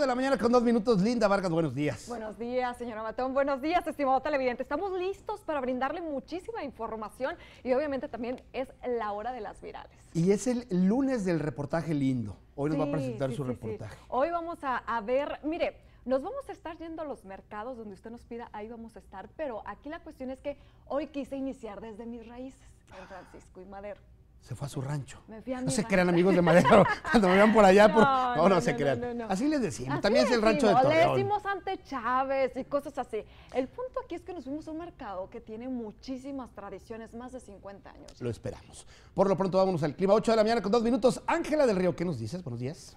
de la mañana con dos minutos. Linda Vargas, buenos días. Buenos días, señora Matón. Buenos días, estimado televidente. Estamos listos para brindarle muchísima información y obviamente también es la hora de las virales. Y es el lunes del reportaje lindo. Hoy nos va a presentar su reportaje. Hoy vamos a, a ver, mire, nos vamos a estar yendo a los mercados donde usted nos pida, ahí vamos a estar. Pero aquí la cuestión es que hoy quise iniciar desde mis raíces en Francisco y Madero se fue a su rancho. no se crean amigos de Madero cuando me vean por allá. No, no, no, no, se crean. Así les decimos. También es el rancho de Torreón. Le decimos ante Chávez y cosas así. El punto aquí es que nos fuimos a un mercado que tiene muchísimas tradiciones, más de 50 años. Lo esperamos. Por lo pronto, vámonos al clima. 8 de la mañana con dos minutos. Ángela del Río, ¿qué nos dices? Buenos días.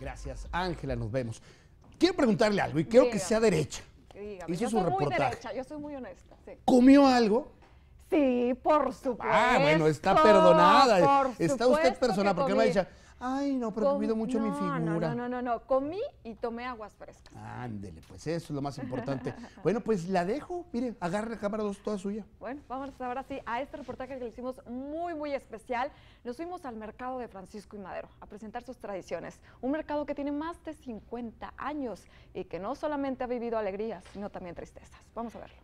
Gracias, Ángela, nos vemos. Quiero preguntarle algo y creo que sea derecha. yo su Muy derecha, yo soy muy honesta. ¿Comió algo? Sí, por supuesto. Ah, bueno, está perdonada. está usted persona, porque me dicho? ay, no, pero comido mucho mi figura. No, no, no, no, no, comí y tomé aguas frescas. Ándele, pues eso es lo más importante. bueno, pues la dejo, mire, agarre la cámara dos toda suya. Bueno, vamos ahora sí a este reportaje que le hicimos muy, muy especial. Nos fuimos al mercado de Francisco y Madero a presentar sus tradiciones. Un mercado que tiene más de 50 años y que no solamente ha vivido alegrías, sino también tristezas. Vamos a verlo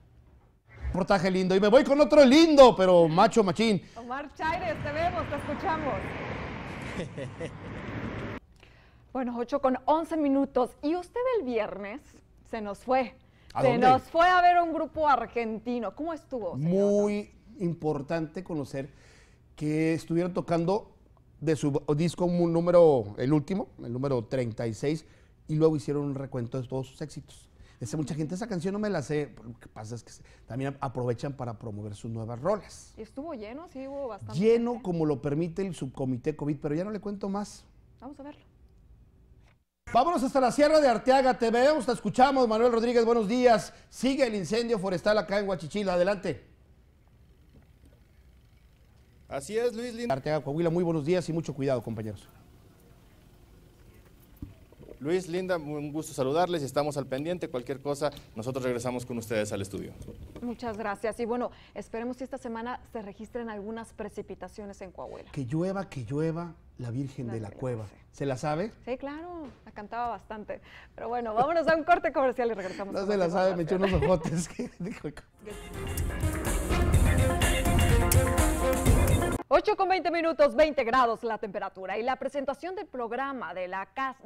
reportaje lindo. Y me voy con otro lindo, pero macho machín. Omar Chaires, te vemos, te escuchamos. bueno, 8 con 11 minutos. Y usted el viernes se nos fue. se nos fue a ver un grupo argentino. ¿Cómo estuvo? Muy importante conocer que estuvieron tocando de su disco un número, el último, el número 36, y luego hicieron un recuento de todos sus éxitos mucha gente, esa canción no me la sé. Lo que pasa es que también aprovechan para promover sus nuevas rolas. estuvo lleno? Sí, hubo bastante. Lleno como lo permite el subcomité COVID, pero ya no le cuento más. Vamos a verlo. Vámonos hasta la Sierra de Arteaga, TV. vemos, te escuchamos, Manuel Rodríguez, buenos días. Sigue el incendio forestal acá en Huachichila, adelante. Así es, Luis Linda. Arteaga, Coahuila, muy buenos días y mucho cuidado, compañeros. Luis, Linda, un gusto saludarles estamos al pendiente. Cualquier cosa, nosotros regresamos con ustedes al estudio. Muchas gracias. Y bueno, esperemos que esta semana se registren algunas precipitaciones en Coahuila. Que llueva, que llueva, la Virgen de la, Cueva. ¿Se la sabe? Sí, claro, la cantaba bastante. Pero bueno, vámonos a un corte comercial y regresamos. No se la sabe, me echó unos ojotes. 8 con 20 minutos, 20 grados la temperatura y la presentación del programa de la casa.